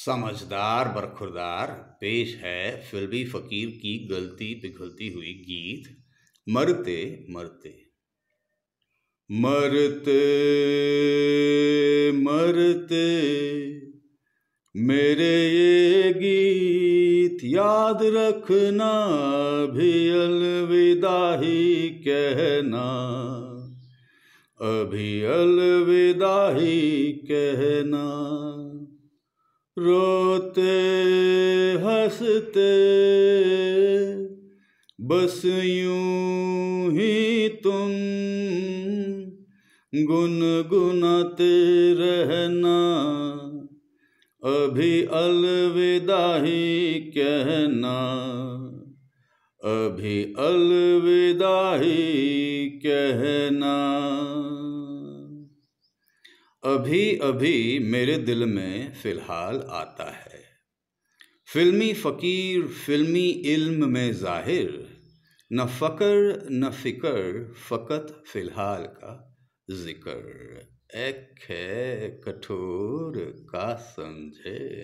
समझदार बरखुरदार पेश है फिल्मी फ़कीर की गलती पिघलती हुई गीत मरते मरते मरते मरते मेरे ये गीत याद रखना भी अलविदा ही कहना अभी अलविदा ही कहना रोते हंसते बस यूं ही तुम गुनगुनाते रहना अभी अलविदा ही कहना अभी अलविदा ही कहना अभी अभी मेरे दिल में फ़िलहाल आता है फिल्मी फ़कीर फिल्मी इल्म में ज़ाहिर न फ़कर न फ़िकर फ़कत फ़िलहाल का ज़िक्र एक है कठोर का समझे